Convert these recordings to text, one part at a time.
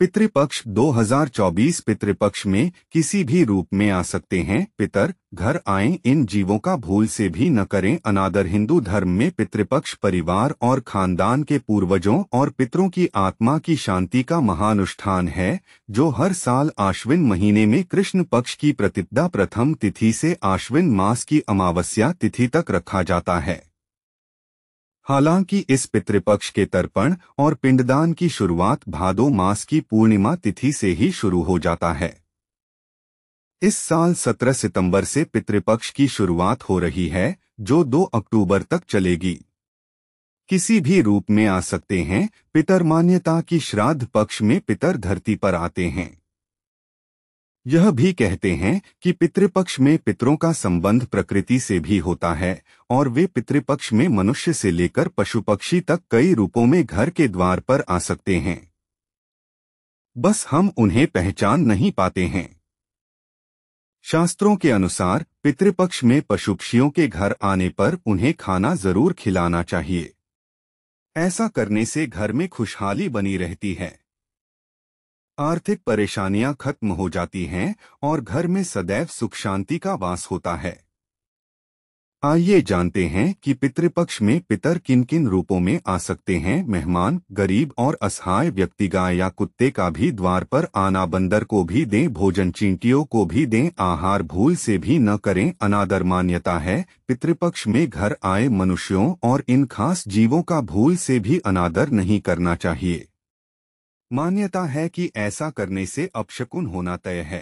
पितृपक्ष 2024 पितृपक्ष में किसी भी रूप में आ सकते हैं पितर घर आए इन जीवों का भूल से भी न करें अनादर हिंदू धर्म में पितृपक्ष परिवार और खानदान के पूर्वजों और पितरों की आत्मा की शांति का महानुष्ठान है जो हर साल आश्विन महीने में कृष्ण पक्ष की प्रतिपदा प्रथम तिथि से आश्विन मास की अमावस्या तिथि तक रखा जाता है हालांकि इस पितृपक्ष के तर्पण और पिंडदान की शुरुआत भादो मास की पूर्णिमा तिथि से ही शुरू हो जाता है इस साल 17 सितंबर से पितृपक्ष की शुरुआत हो रही है जो 2 अक्टूबर तक चलेगी किसी भी रूप में आ सकते हैं पितर मान्यता की श्राद्ध पक्ष में पितर धरती पर आते हैं यह भी कहते हैं कि पितृपक्ष में पितरों का संबंध प्रकृति से भी होता है और वे पितृपक्ष में मनुष्य से लेकर पशु पक्षी तक कई रूपों में घर के द्वार पर आ सकते हैं बस हम उन्हें पहचान नहीं पाते हैं शास्त्रों के अनुसार पितृपक्ष में पशु पक्षियों के घर आने पर उन्हें खाना जरूर खिलाना चाहिए ऐसा करने से घर में खुशहाली बनी रहती है आर्थिक परेशानियां खत्म हो जाती हैं और घर में सदैव सुख शांति का वास होता है आइए जानते हैं कि पितृपक्ष में पितर किन किन रूपों में आ सकते हैं मेहमान गरीब और असहाय व्यक्ति गाय या कुत्ते का भी द्वार पर आना बंदर को भी दें भोजन चींटियों को भी दें आहार भूल से भी न करें अनादर मान्यता है पितृपक्ष में घर आए मनुष्यों और इन खास जीवों का भूल से भी अनादर नहीं करना चाहिए मान्यता है कि ऐसा करने से अपशकुन होना तय है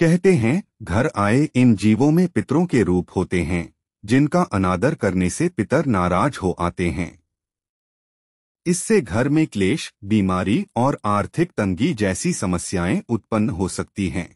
कहते हैं घर आए इन जीवों में पितरों के रूप होते हैं जिनका अनादर करने से पितर नाराज हो आते हैं इससे घर में क्लेश बीमारी और आर्थिक तंगी जैसी समस्याएं उत्पन्न हो सकती हैं